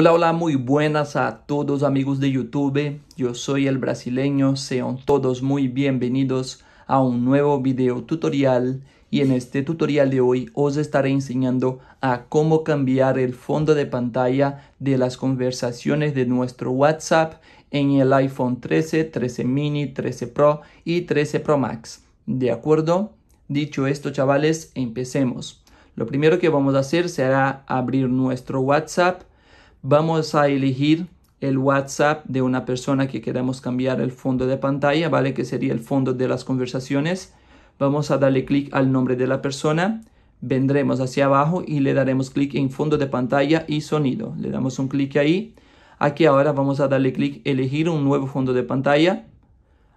Hola, hola, muy buenas a todos amigos de YouTube. Yo soy el brasileño, sean todos muy bienvenidos a un nuevo video tutorial y en este tutorial de hoy os estaré enseñando a cómo cambiar el fondo de pantalla de las conversaciones de nuestro WhatsApp en el iPhone 13, 13 mini, 13 Pro y 13 Pro Max. ¿De acuerdo? Dicho esto chavales, empecemos. Lo primero que vamos a hacer será abrir nuestro WhatsApp Vamos a elegir el WhatsApp de una persona que queremos cambiar el fondo de pantalla, ¿vale? Que sería el fondo de las conversaciones. Vamos a darle clic al nombre de la persona. Vendremos hacia abajo y le daremos clic en fondo de pantalla y sonido. Le damos un clic ahí. Aquí ahora vamos a darle clic elegir un nuevo fondo de pantalla.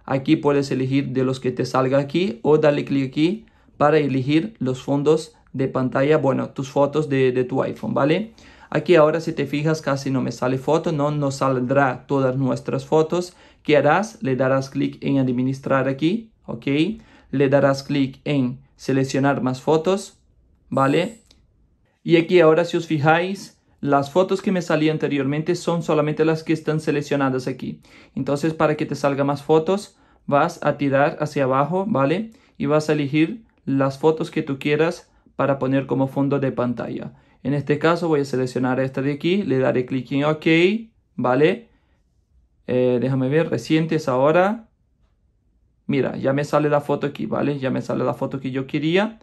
Aquí puedes elegir de los que te salga aquí o darle clic aquí para elegir los fondos de pantalla, bueno, tus fotos de, de tu iPhone, ¿vale? Aquí ahora si te fijas casi no me sale foto, no nos saldrá todas nuestras fotos. ¿Qué harás? Le darás clic en administrar aquí, ¿ok? Le darás clic en seleccionar más fotos, ¿vale? Y aquí ahora si os fijáis, las fotos que me salían anteriormente son solamente las que están seleccionadas aquí. Entonces para que te salga más fotos, vas a tirar hacia abajo, ¿vale? Y vas a elegir las fotos que tú quieras para poner como fondo de pantalla. En este caso voy a seleccionar esta de aquí, le daré clic en OK, ¿vale? Eh, déjame ver, recientes ahora. Mira, ya me sale la foto aquí, ¿vale? Ya me sale la foto que yo quería.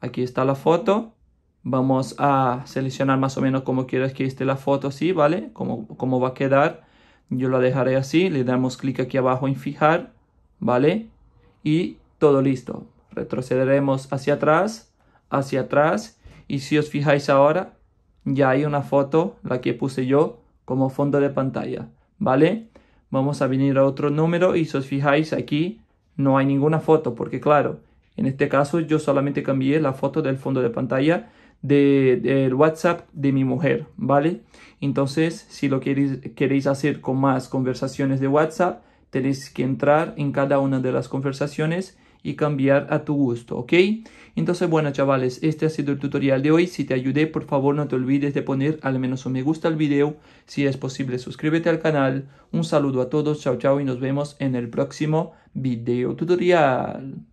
Aquí está la foto. Vamos a seleccionar más o menos como quieras que esté la foto así, ¿vale? Como, como va a quedar. Yo la dejaré así. Le damos clic aquí abajo en fijar, ¿vale? Y todo listo. Retrocederemos hacia atrás, hacia atrás y si os fijáis ahora, ya hay una foto, la que puse yo, como fondo de pantalla, ¿vale? Vamos a venir a otro número y si os fijáis aquí no hay ninguna foto, porque claro, en este caso yo solamente cambié la foto del fondo de pantalla del WhatsApp de mi mujer, ¿vale? Entonces, si lo queréis, queréis hacer con más conversaciones de WhatsApp, tenéis que entrar en cada una de las conversaciones y cambiar a tu gusto, ¿ok? Entonces, bueno, chavales, este ha sido el tutorial de hoy. Si te ayudé, por favor, no te olvides de poner al menos un me gusta al video. Si es posible, suscríbete al canal. Un saludo a todos, chao, chao, y nos vemos en el próximo video tutorial.